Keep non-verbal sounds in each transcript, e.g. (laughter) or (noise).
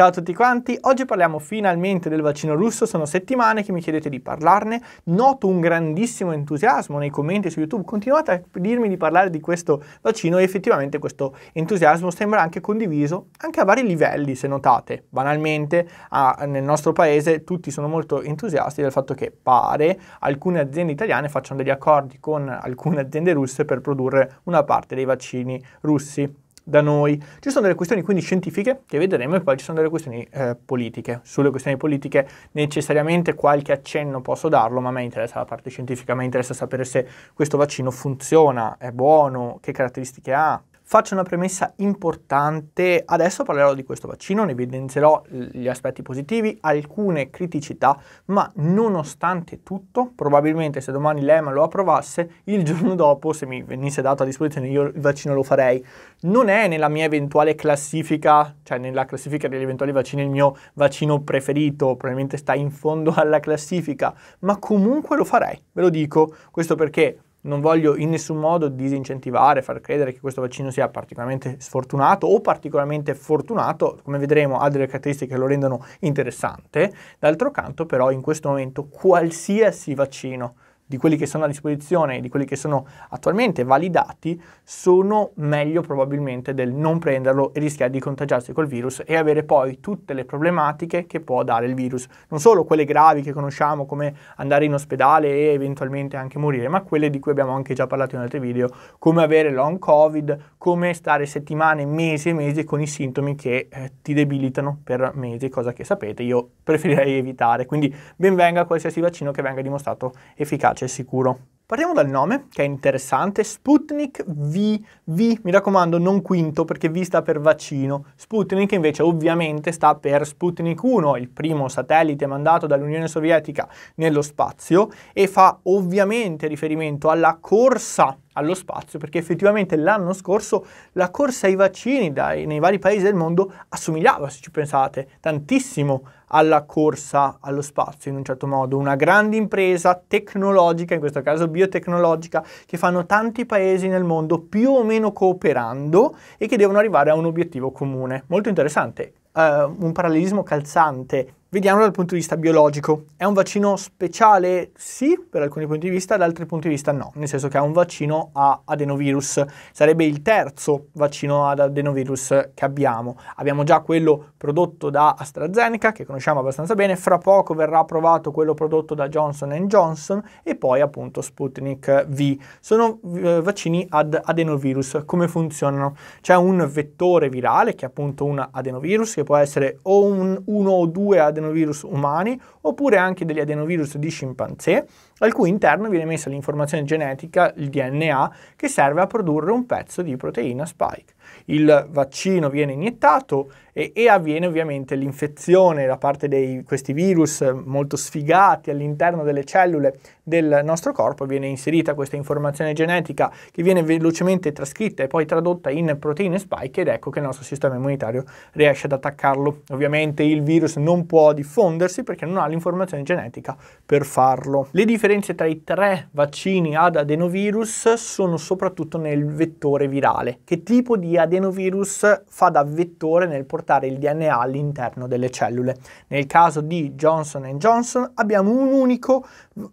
Ciao a tutti quanti, oggi parliamo finalmente del vaccino russo, sono settimane che mi chiedete di parlarne, noto un grandissimo entusiasmo nei commenti su YouTube, continuate a dirmi di parlare di questo vaccino e effettivamente questo entusiasmo sembra anche condiviso anche a vari livelli se notate, banalmente a, nel nostro paese tutti sono molto entusiasti del fatto che pare alcune aziende italiane facciano degli accordi con alcune aziende russe per produrre una parte dei vaccini russi da noi. Ci sono delle questioni quindi scientifiche che vedremo e poi ci sono delle questioni eh, politiche. Sulle questioni politiche necessariamente qualche accenno posso darlo, ma a me interessa la parte scientifica, a me interessa sapere se questo vaccino funziona, è buono, che caratteristiche ha, Faccio una premessa importante, adesso parlerò di questo vaccino, ne evidenzierò gli aspetti positivi, alcune criticità, ma nonostante tutto, probabilmente se domani l'EMA lo approvasse, il giorno dopo, se mi venisse dato a disposizione, io il vaccino lo farei. Non è nella mia eventuale classifica, cioè nella classifica degli eventuali vaccini, il mio vaccino preferito, probabilmente sta in fondo alla classifica, ma comunque lo farei, ve lo dico, questo perché non voglio in nessun modo disincentivare, far credere che questo vaccino sia particolarmente sfortunato o particolarmente fortunato, come vedremo ha delle caratteristiche che lo rendono interessante, d'altro canto però in questo momento qualsiasi vaccino di quelli che sono a disposizione, e di quelli che sono attualmente validati, sono meglio probabilmente del non prenderlo e rischiare di contagiarsi col virus e avere poi tutte le problematiche che può dare il virus, non solo quelle gravi che conosciamo come andare in ospedale e eventualmente anche morire, ma quelle di cui abbiamo anche già parlato in altri video, come avere long covid, come stare settimane, mesi e mesi con i sintomi che eh, ti debilitano per mesi, cosa che sapete io preferirei evitare, quindi benvenga qualsiasi vaccino che venga dimostrato efficace pace sicuro. Partiamo dal nome, che è interessante, Sputnik V, V mi raccomando non quinto perché V sta per vaccino, Sputnik invece ovviamente sta per Sputnik 1, il primo satellite mandato dall'Unione Sovietica nello spazio e fa ovviamente riferimento alla corsa allo spazio perché effettivamente l'anno scorso la corsa ai vaccini dai, nei vari paesi del mondo assomigliava, se ci pensate, tantissimo alla corsa allo spazio in un certo modo, una grande impresa tecnologica, in questo caso biologica, biotecnologica che fanno tanti paesi nel mondo più o meno cooperando e che devono arrivare a un obiettivo comune. Molto interessante. Uh, un parallelismo calzante Vediamo dal punto di vista biologico. È un vaccino speciale? Sì, per alcuni punti di vista, da altri punti di vista no, nel senso che è un vaccino a adenovirus. Sarebbe il terzo vaccino ad adenovirus che abbiamo. Abbiamo già quello prodotto da AstraZeneca, che conosciamo abbastanza bene, fra poco verrà approvato quello prodotto da Johnson Johnson e poi appunto Sputnik V. Sono eh, vaccini ad adenovirus. Come funzionano? C'è un vettore virale, che è appunto un adenovirus, che può essere o un, 1 o 2 adenovirus, adenovirus umani oppure anche degli adenovirus di scimpanzé, al cui interno viene messa l'informazione genetica, il DNA, che serve a produrre un pezzo di proteina spike. Il vaccino viene iniettato e, e avviene ovviamente l'infezione da parte di questi virus molto sfigati all'interno delle cellule del nostro corpo, viene inserita questa informazione genetica che viene velocemente trascritta e poi tradotta in proteine spike ed ecco che il nostro sistema immunitario riesce ad attaccarlo. Ovviamente il virus non può diffondersi perché non ha l'informazione genetica per farlo. Le differenze tra i tre vaccini ad adenovirus sono soprattutto nel vettore virale. Che tipo di adenovirus fa da vettore nel portatile portare il DNA all'interno delle cellule. Nel caso di Johnson Johnson abbiamo un unico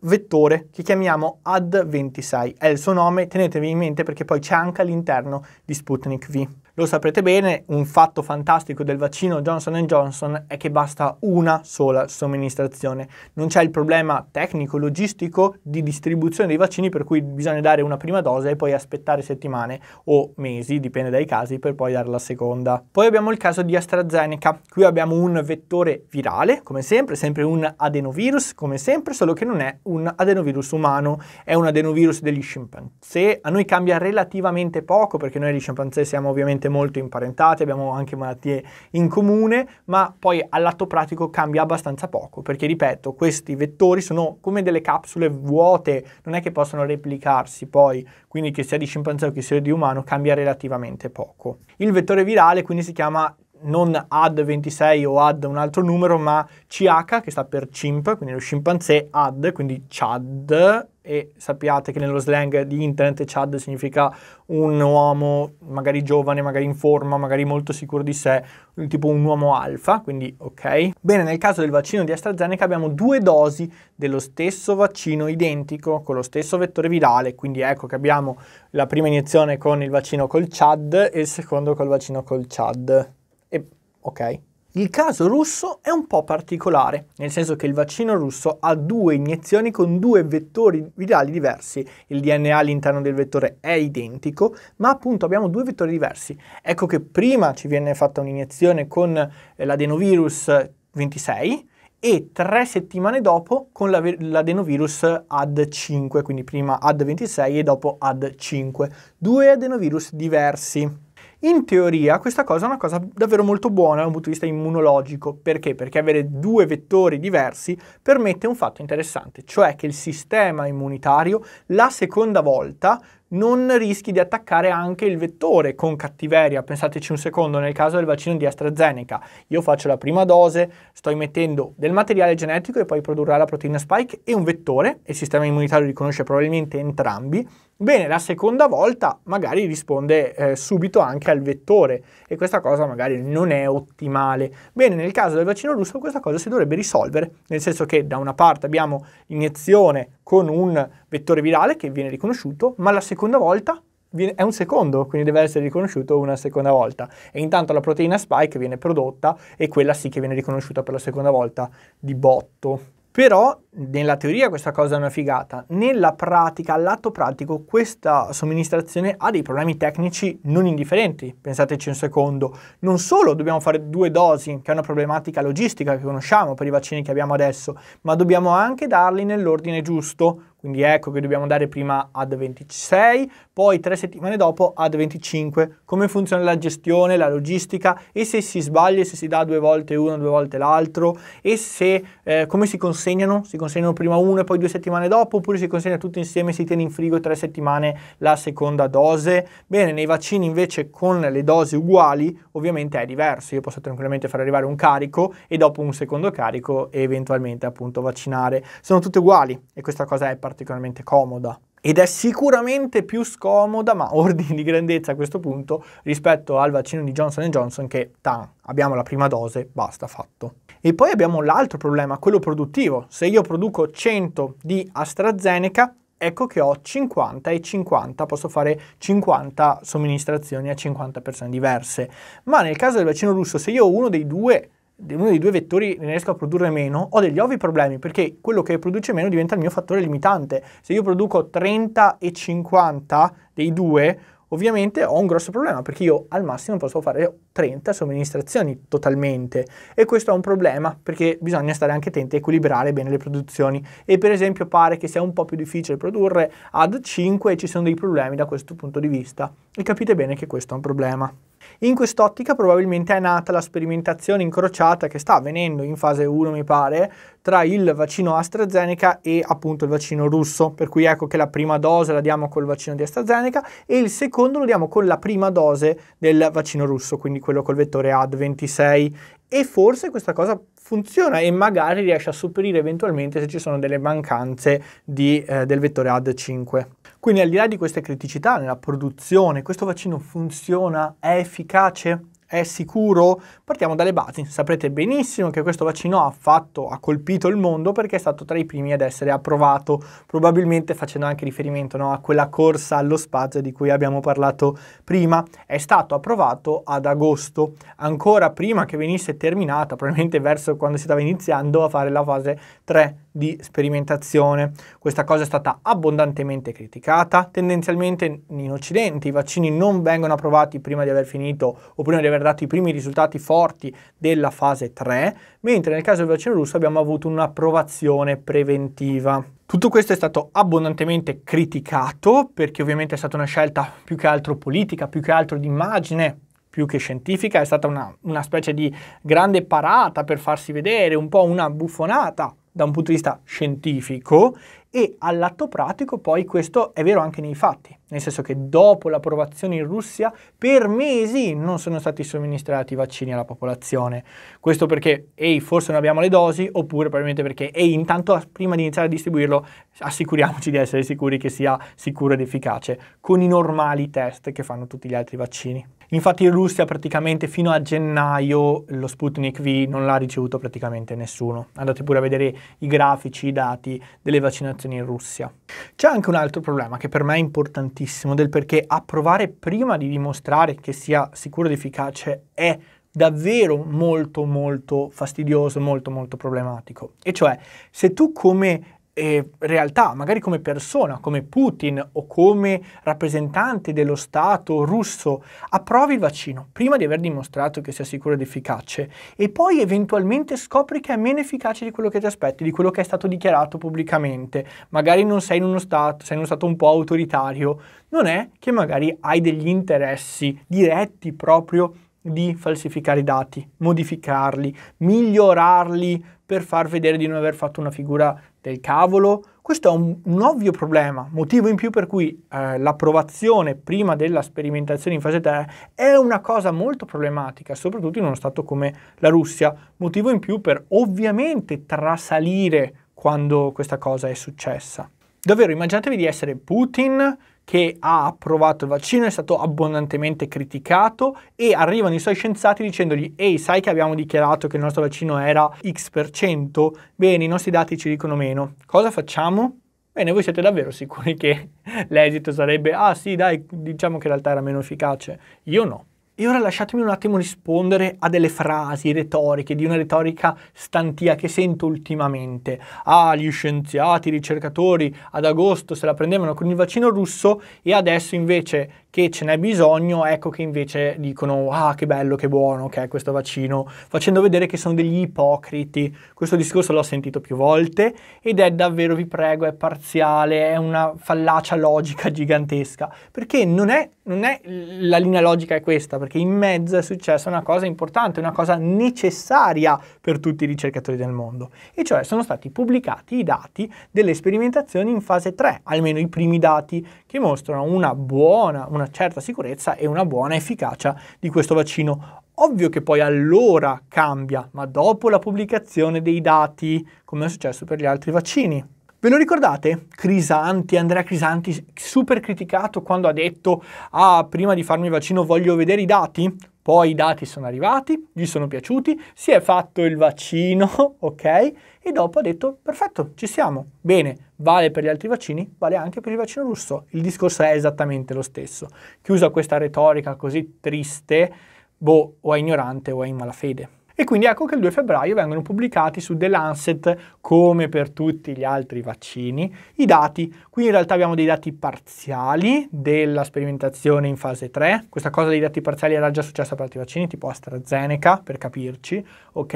vettore che chiamiamo AD26, è il suo nome, tenetevi in mente perché poi c'è anche all'interno di Sputnik V. Lo saprete bene, un fatto fantastico del vaccino Johnson Johnson è che basta una sola somministrazione. Non c'è il problema tecnico, logistico di distribuzione dei vaccini per cui bisogna dare una prima dose e poi aspettare settimane o mesi, dipende dai casi, per poi dare la seconda. Poi abbiamo il caso di AstraZeneca. Qui abbiamo un vettore virale, come sempre, sempre un adenovirus, come sempre, solo che non è un adenovirus umano, è un adenovirus degli scimpanzé. A noi cambia relativamente poco perché noi gli scimpanzé siamo ovviamente ovviamente molto imparentate, abbiamo anche malattie in comune, ma poi all'atto pratico cambia abbastanza poco, perché ripeto, questi vettori sono come delle capsule vuote, non è che possono replicarsi poi, quindi che sia di scimpanzé o che sia di umano cambia relativamente poco. Il vettore virale quindi si chiama non AD26 o AD un altro numero, ma CH che sta per chimp, quindi lo scimpanzé AD, quindi CHAD e sappiate che nello slang di internet Chad significa un uomo magari giovane, magari in forma, magari molto sicuro di sé, tipo un uomo alfa, quindi ok. Bene, nel caso del vaccino di AstraZeneca abbiamo due dosi dello stesso vaccino identico, con lo stesso vettore virale, quindi ecco che abbiamo la prima iniezione con il vaccino col Chad e il secondo col vaccino col Chad. E ok. Il caso russo è un po' particolare, nel senso che il vaccino russo ha due iniezioni con due vettori virali diversi. Il DNA all'interno del vettore è identico, ma appunto abbiamo due vettori diversi. Ecco che prima ci viene fatta un'iniezione con eh, l'adenovirus 26 e tre settimane dopo con l'adenovirus AD5, quindi prima AD26 e dopo AD5, due adenovirus diversi. In teoria questa cosa è una cosa davvero molto buona da un punto di vista immunologico, perché? Perché avere due vettori diversi permette un fatto interessante, cioè che il sistema immunitario la seconda volta non rischi di attaccare anche il vettore con cattiveria. Pensateci un secondo, nel caso del vaccino di AstraZeneca, io faccio la prima dose, sto immettendo del materiale genetico e poi produrrà la proteina spike e un vettore, e il sistema immunitario riconosce probabilmente entrambi, Bene, la seconda volta magari risponde eh, subito anche al vettore e questa cosa magari non è ottimale. Bene, nel caso del vaccino russo questa cosa si dovrebbe risolvere, nel senso che da una parte abbiamo iniezione con un vettore virale che viene riconosciuto, ma la seconda volta viene, è un secondo, quindi deve essere riconosciuto una seconda volta. E intanto la proteina spike viene prodotta e quella sì che viene riconosciuta per la seconda volta di botto. Però nella teoria questa cosa è una figata, nella pratica, all'atto pratico, questa somministrazione ha dei problemi tecnici non indifferenti, pensateci un secondo. Non solo dobbiamo fare due dosi, che è una problematica logistica che conosciamo per i vaccini che abbiamo adesso, ma dobbiamo anche darli nell'ordine giusto, quindi ecco che dobbiamo andare prima ad 26, poi tre settimane dopo ad 25. Come funziona la gestione, la logistica e se si sbaglia, se si dà due volte uno, due volte l'altro e se eh, come si consegnano? Si consegnano prima uno e poi due settimane dopo oppure si consegna tutto insieme si tiene in frigo tre settimane la seconda dose? Bene, nei vaccini invece con le dosi uguali ovviamente è diverso. Io posso tranquillamente far arrivare un carico e dopo un secondo carico eventualmente appunto vaccinare. Sono tutte uguali e questa cosa è particolare particolarmente comoda. Ed è sicuramente più scomoda, ma (laughs) ordini di grandezza a questo punto, rispetto al vaccino di Johnson Johnson che, tan, abbiamo la prima dose, basta, fatto. E poi abbiamo l'altro problema, quello produttivo. Se io produco 100 di AstraZeneca, ecco che ho 50 e 50, posso fare 50 somministrazioni a 50 persone diverse. Ma nel caso del vaccino russo, se io ho uno dei due uno dei due vettori ne riesco a produrre meno, ho degli ovvi problemi perché quello che produce meno diventa il mio fattore limitante. Se io produco 30 e 50 dei due, ovviamente ho un grosso problema perché io al massimo posso fare 30 somministrazioni totalmente e questo è un problema perché bisogna stare anche attenti a equilibrare bene le produzioni e per esempio pare che sia un po' più difficile produrre ad 5 e ci sono dei problemi da questo punto di vista e capite bene che questo è un problema. In quest'ottica probabilmente è nata la sperimentazione incrociata che sta avvenendo in fase 1, mi pare, tra il vaccino AstraZeneca e appunto il vaccino russo, per cui ecco che la prima dose la diamo col vaccino di AstraZeneca e il secondo lo diamo con la prima dose del vaccino russo, quindi quello col vettore AD26 e forse questa cosa funziona e magari riesce a superare eventualmente se ci sono delle mancanze di, eh, del vettore AD5. Quindi al di là di queste criticità nella produzione, questo vaccino funziona? È efficace? è sicuro? Partiamo dalle basi. Saprete benissimo che questo vaccino ha, fatto, ha colpito il mondo perché è stato tra i primi ad essere approvato, probabilmente facendo anche riferimento no, a quella corsa allo spazio di cui abbiamo parlato prima. È stato approvato ad agosto, ancora prima che venisse terminata, probabilmente verso quando si stava iniziando a fare la fase 3 di sperimentazione. Questa cosa è stata abbondantemente criticata. Tendenzialmente in Occidente i vaccini non vengono approvati prima di aver finito o prima di aver dato i primi risultati forti della fase 3, mentre nel caso del vaccino russo abbiamo avuto un'approvazione preventiva. Tutto questo è stato abbondantemente criticato perché ovviamente è stata una scelta più che altro politica, più che altro di immagine più che scientifica, è stata una, una specie di grande parata per farsi vedere, un po' una buffonata da un punto di vista scientifico e all'atto pratico poi questo è vero anche nei fatti, nel senso che dopo l'approvazione in Russia per mesi non sono stati somministrati i vaccini alla popolazione. Questo perché, ehi, forse non abbiamo le dosi, oppure probabilmente perché, ehi, intanto prima di iniziare a distribuirlo assicuriamoci di essere sicuri che sia sicuro ed efficace, con i normali test che fanno tutti gli altri vaccini. Infatti in Russia praticamente fino a gennaio lo Sputnik V non l'ha ricevuto praticamente nessuno. Andate pure a vedere i grafici, i dati delle vaccinazioni in Russia. C'è anche un altro problema che per me è importantissimo del perché approvare prima di dimostrare che sia sicuro ed efficace è davvero molto molto fastidioso, molto molto problematico. E cioè, se tu come eh, realtà, magari come persona, come Putin o come rappresentante dello Stato russo, approvi il vaccino prima di aver dimostrato che sia sicuro ed efficace e poi eventualmente scopri che è meno efficace di quello che ti aspetti, di quello che è stato dichiarato pubblicamente. Magari non sei in uno Stato, sei in uno Stato un po' autoritario, non è che magari hai degli interessi diretti proprio a di falsificare i dati, modificarli, migliorarli per far vedere di non aver fatto una figura del cavolo. Questo è un, un ovvio problema, motivo in più per cui eh, l'approvazione prima della sperimentazione in fase 3 è una cosa molto problematica, soprattutto in uno Stato come la Russia, motivo in più per ovviamente trasalire quando questa cosa è successa. Davvero, immaginatevi di essere Putin che ha approvato il vaccino è stato abbondantemente criticato e arrivano i suoi scienziati dicendogli ehi sai che abbiamo dichiarato che il nostro vaccino era x%? per cento Bene, i nostri dati ci dicono meno. Cosa facciamo? Bene, voi siete davvero sicuri che (laughs) l'esito sarebbe ah sì dai diciamo che in realtà era meno efficace? Io no. E ora lasciatemi un attimo rispondere a delle frasi retoriche, di una retorica stantia che sento ultimamente. Ah, gli scienziati, i ricercatori ad agosto se la prendevano con il vaccino russo e adesso invece che ce n'è bisogno, ecco che invece dicono ah che bello, che buono che è questo vaccino, facendo vedere che sono degli ipocriti. Questo discorso l'ho sentito più volte ed è davvero, vi prego, è parziale, è una fallacia logica gigantesca, perché non è, non è la linea logica è questa, perché in mezzo è successa una cosa importante, una cosa necessaria per tutti i ricercatori del mondo, e cioè sono stati pubblicati i dati delle sperimentazioni in fase 3, almeno i primi dati che mostrano una buona, una una certa sicurezza e una buona efficacia di questo vaccino. Ovvio che poi allora cambia, ma dopo la pubblicazione dei dati, come è successo per gli altri vaccini. Ve lo ricordate? Crisanti, Andrea Crisanti, super criticato quando ha detto ah, prima di farmi il vaccino voglio vedere i dati? Poi i dati sono arrivati, gli sono piaciuti, si è fatto il vaccino, (laughs) ok? E dopo ha detto, perfetto, ci siamo. Bene, vale per gli altri vaccini, vale anche per il vaccino russo. Il discorso è esattamente lo stesso. Chiusa questa retorica così triste, boh, o è ignorante o è in malafede. E quindi ecco che il 2 febbraio vengono pubblicati su The Lancet, come per tutti gli altri vaccini, i dati. Qui in realtà abbiamo dei dati parziali della sperimentazione in fase 3. Questa cosa dei dati parziali era già successa per altri vaccini, tipo AstraZeneca, per capirci, ok?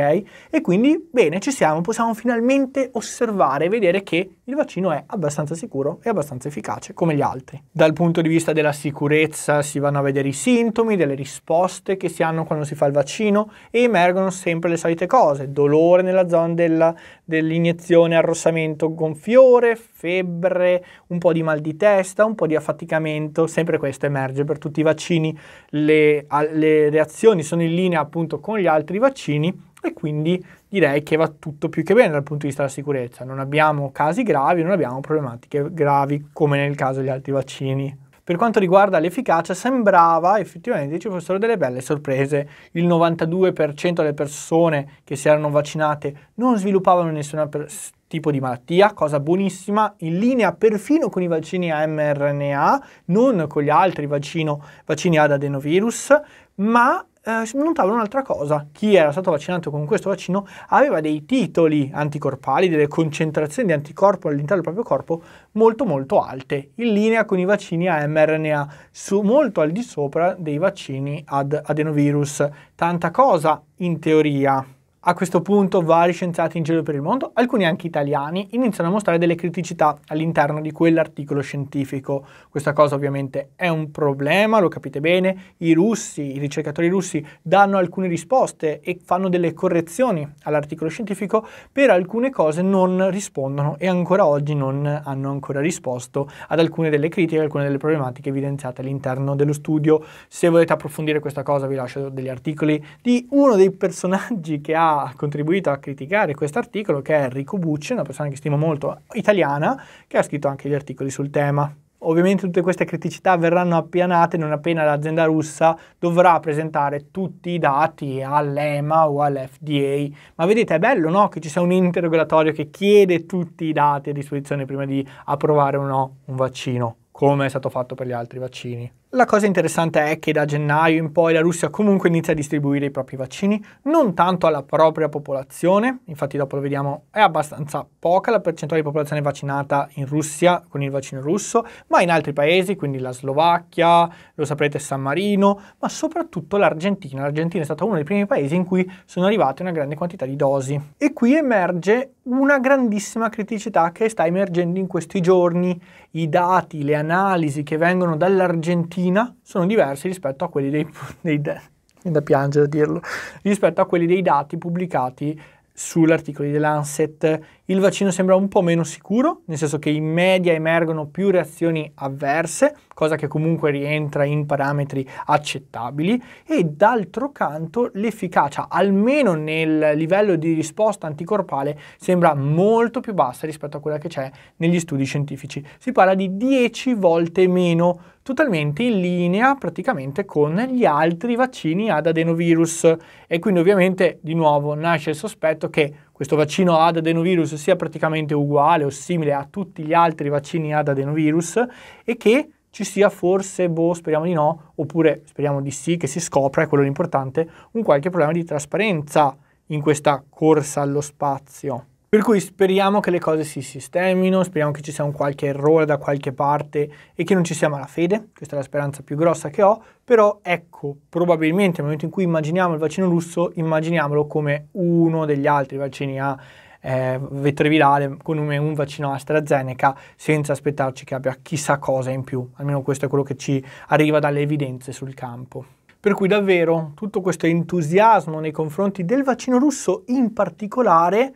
E quindi, bene, ci siamo, possiamo finalmente osservare e vedere che il vaccino è abbastanza sicuro e abbastanza efficace come gli altri. Dal punto di vista della sicurezza si vanno a vedere i sintomi, delle risposte che si hanno quando si fa il vaccino e emergono sempre le solite cose, dolore nella zona della, dell'iniezione, arrossamento, gonfiore, febbre, un po' di mal di testa, un po' di affaticamento, sempre questo emerge per tutti i vaccini, le, le reazioni sono in linea appunto con gli altri vaccini e quindi direi che va tutto più che bene dal punto di vista della sicurezza. Non abbiamo casi gravi, non abbiamo problematiche gravi come nel caso degli altri vaccini. Per quanto riguarda l'efficacia, sembrava effettivamente ci fossero delle belle sorprese. Il 92% delle persone che si erano vaccinate non sviluppavano nessun tipo di malattia, cosa buonissima, in linea perfino con i vaccini a mRNA, non con gli altri vaccino, vaccini ad adenovirus, ma eh, notavo un'altra cosa, chi era stato vaccinato con questo vaccino aveva dei titoli anticorpali, delle concentrazioni di anticorpo all'interno del proprio corpo molto molto alte, in linea con i vaccini a mRNA, su, molto al di sopra dei vaccini ad adenovirus. Tanta cosa in teoria. A questo punto vari scienziati in giro per il mondo, alcuni anche italiani, iniziano a mostrare delle criticità all'interno di quell'articolo scientifico. Questa cosa ovviamente è un problema, lo capite bene, i russi, i ricercatori russi danno alcune risposte e fanno delle correzioni all'articolo scientifico, per alcune cose non rispondono e ancora oggi non hanno ancora risposto ad alcune delle critiche, alcune delle problematiche evidenziate all'interno dello studio. Se volete approfondire questa cosa vi lascio degli articoli di uno dei personaggi che ha contribuito a criticare questo articolo, che è Enrico Bucci, una persona che stimo molto italiana, che ha scritto anche gli articoli sul tema. Ovviamente tutte queste criticità verranno appianate non appena l'azienda russa dovrà presentare tutti i dati all'EMA o all'FDA. Ma vedete, è bello no? che ci sia un interrogatorio che chiede tutti i dati a disposizione prima di approvare o no un vaccino, come è stato fatto per gli altri vaccini. La cosa interessante è che da gennaio in poi la Russia comunque inizia a distribuire i propri vaccini, non tanto alla propria popolazione, infatti dopo lo vediamo è abbastanza poca la percentuale di popolazione vaccinata in Russia con il vaccino russo, ma in altri paesi, quindi la Slovacchia, lo saprete San Marino, ma soprattutto l'Argentina. L'Argentina è stato uno dei primi paesi in cui sono arrivate una grande quantità di dosi. E qui emerge una grandissima criticità che sta emergendo in questi giorni. I dati, le analisi che vengono dall'Argentina mattina sono diversi rispetto a quelli dei, (laughs) dei da piangere a dirlo, rispetto a quelli dei dati pubblicati sull'articolo di The Lancet il vaccino sembra un po' meno sicuro, nel senso che in media emergono più reazioni avverse, cosa che comunque rientra in parametri accettabili, e d'altro canto l'efficacia, almeno nel livello di risposta anticorpale, sembra molto più bassa rispetto a quella che c'è negli studi scientifici. Si parla di 10 volte meno totalmente in linea praticamente con gli altri vaccini ad adenovirus e quindi ovviamente di nuovo nasce il sospetto che questo vaccino ad adenovirus sia praticamente uguale o simile a tutti gli altri vaccini ad adenovirus e che ci sia forse, boh, speriamo di no, oppure speriamo di sì, che si scopra, è quello l'importante, un qualche problema di trasparenza in questa corsa allo spazio. Per cui speriamo che le cose si sistemino, speriamo che ci sia un qualche errore da qualche parte e che non ci sia malafede, questa è la speranza più grossa che ho, però ecco, probabilmente nel momento in cui immaginiamo il vaccino russo, immaginiamolo come uno degli altri vaccini a eh, con come un vaccino AstraZeneca, senza aspettarci che abbia chissà cosa in più, almeno questo è quello che ci arriva dalle evidenze sul campo. Per cui davvero tutto questo entusiasmo nei confronti del vaccino russo in particolare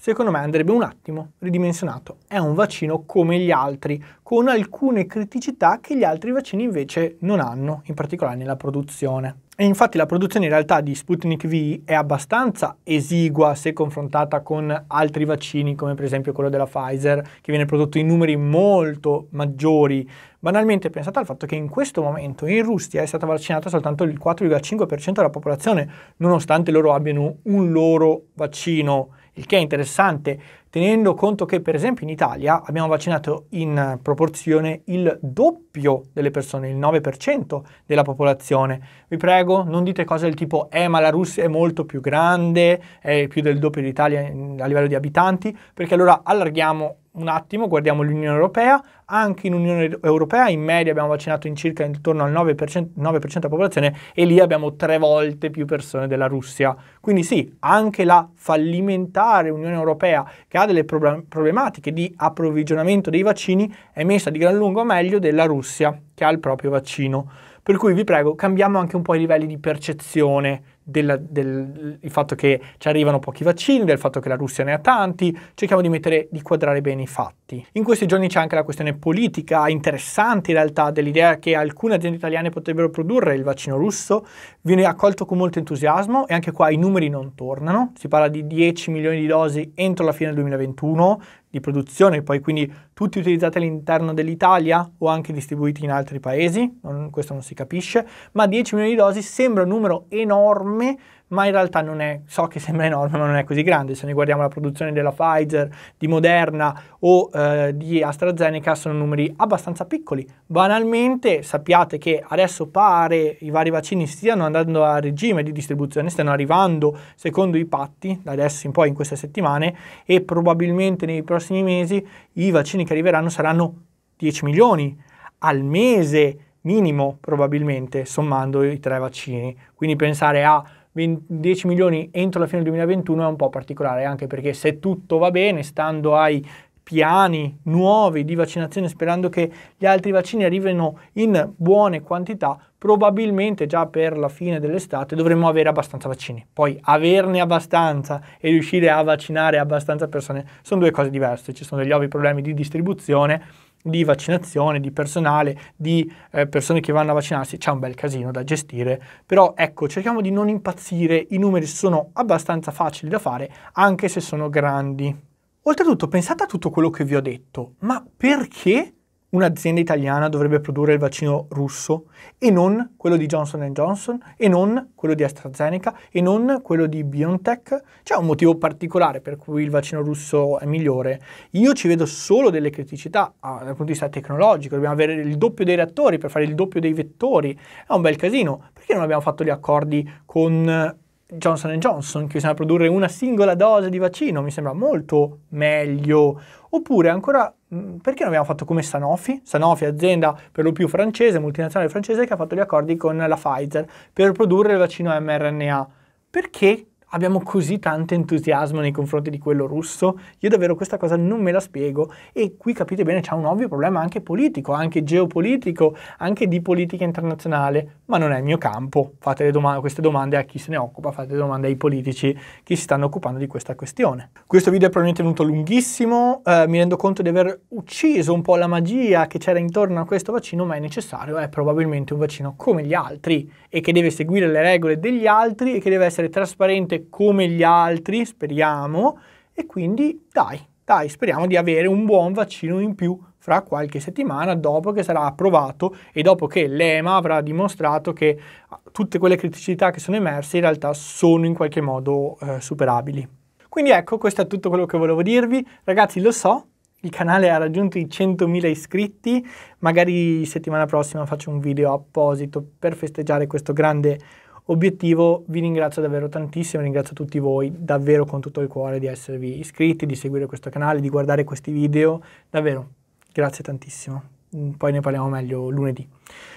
secondo me andrebbe un attimo ridimensionato. È un vaccino come gli altri, con alcune criticità che gli altri vaccini invece non hanno, in particolare nella produzione. E infatti la produzione in realtà di Sputnik V è abbastanza esigua se confrontata con altri vaccini come per esempio quello della Pfizer che viene prodotto in numeri molto maggiori. Banalmente pensate al fatto che in questo momento in Russia è stata vaccinata soltanto il 4,5% della popolazione nonostante loro abbiano un loro vaccino il che è interessante tenendo conto che per esempio in Italia abbiamo vaccinato in proporzione il doppio delle persone, il 9% della popolazione. Vi prego, non dite cose del tipo eh ma la Russia è molto più grande, è più del doppio dell'Italia a livello di abitanti, perché allora allarghiamo un attimo, guardiamo l'Unione Europea, anche in Unione Europea in media abbiamo vaccinato in circa intorno al 9%, 9 della popolazione e lì abbiamo tre volte più persone della Russia. Quindi sì, anche la fallimentare Unione Europea che ha delle problematiche di approvvigionamento dei vaccini è messa di gran lungo meglio della Russia che ha il proprio vaccino. Per cui vi prego, cambiamo anche un po' i livelli di percezione della, del, del fatto che ci arrivano pochi vaccini, del fatto che la Russia ne ha tanti, cerchiamo di, mettere, di quadrare bene i fatti. In questi giorni c'è anche la questione politica interessante in realtà dell'idea che alcune aziende italiane potrebbero produrre il vaccino russo, viene accolto con molto entusiasmo e anche qua i numeri non tornano, si parla di 10 milioni di dosi entro la fine del 2021 di produzione, poi quindi tutti utilizzati all'interno dell'Italia o anche distribuiti in altri paesi, non, questo non si capisce, ma 10 milioni di dosi sembra un numero enorme, ma in realtà non è, so che sembra enorme, ma non è così grande. Se noi guardiamo la produzione della Pfizer, di Moderna o eh, di AstraZeneca, sono numeri abbastanza piccoli. Banalmente sappiate che adesso pare i vari vaccini stiano andando a regime di distribuzione, stiano arrivando secondo i patti, da adesso in poi in queste settimane, e probabilmente nei prossimi mesi i vaccini che che arriveranno saranno 10 milioni al mese minimo probabilmente sommando i tre vaccini. Quindi pensare a 10 milioni entro la fine del 2021 è un po' particolare, anche perché se tutto va bene, stando ai piani nuovi di vaccinazione sperando che gli altri vaccini arrivino in buone quantità, probabilmente già per la fine dell'estate dovremmo avere abbastanza vaccini. Poi averne abbastanza e riuscire a vaccinare abbastanza persone sono due cose diverse, ci sono degli ovvi problemi di distribuzione, di vaccinazione, di personale, di eh, persone che vanno a vaccinarsi, c'è un bel casino da gestire, però ecco, cerchiamo di non impazzire, i numeri sono abbastanza facili da fare anche se sono grandi. Oltretutto pensate a tutto quello che vi ho detto, ma perché un'azienda italiana dovrebbe produrre il vaccino russo e non quello di Johnson Johnson e non quello di AstraZeneca e non quello di BioNTech? C'è un motivo particolare per cui il vaccino russo è migliore. Io ci vedo solo delle criticità ah, dal punto di vista tecnologico, dobbiamo avere il doppio dei reattori per fare il doppio dei vettori, è un bel casino. Perché non abbiamo fatto gli accordi con Johnson Johnson che sa produrre una singola dose di vaccino, mi sembra molto meglio. Oppure ancora, mm, perché non abbiamo fatto come Sanofi? Sanofi, azienda per lo più francese, multinazionale francese, che ha fatto gli accordi con la Pfizer per produrre il vaccino mRNA. Perché abbiamo così tanto entusiasmo nei confronti di quello russo? Io davvero questa cosa non me la spiego e qui capite bene c'è un ovvio problema anche politico, anche geopolitico, anche di politica internazionale, ma non è il mio campo. Fate domande, queste domande a chi se ne occupa, fate domande ai politici che si stanno occupando di questa questione. Questo video è probabilmente venuto lunghissimo, eh, mi rendo conto di aver ucciso un po' la magia che c'era intorno a questo vaccino, ma è necessario, è probabilmente un vaccino come gli altri e che deve seguire le regole degli altri e che deve essere trasparente come gli altri, speriamo, e quindi dai, dai, speriamo di avere un buon vaccino in più fra qualche settimana dopo che sarà approvato e dopo che l'EMA avrà dimostrato che ah, tutte quelle criticità che sono emerse in realtà sono in qualche modo eh, superabili. Quindi ecco, questo è tutto quello che volevo dirvi. Ragazzi, lo so, il canale ha raggiunto i 100.000 iscritti, magari settimana prossima faccio un video apposito per festeggiare questo grande obiettivo. Vi ringrazio davvero tantissimo, ringrazio tutti voi davvero con tutto il cuore di esservi iscritti, di seguire questo canale, di guardare questi video, davvero grazie tantissimo. Mm, poi ne parliamo meglio lunedì.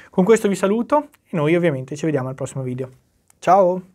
Con questo vi saluto e noi ovviamente ci vediamo al prossimo video. Ciao!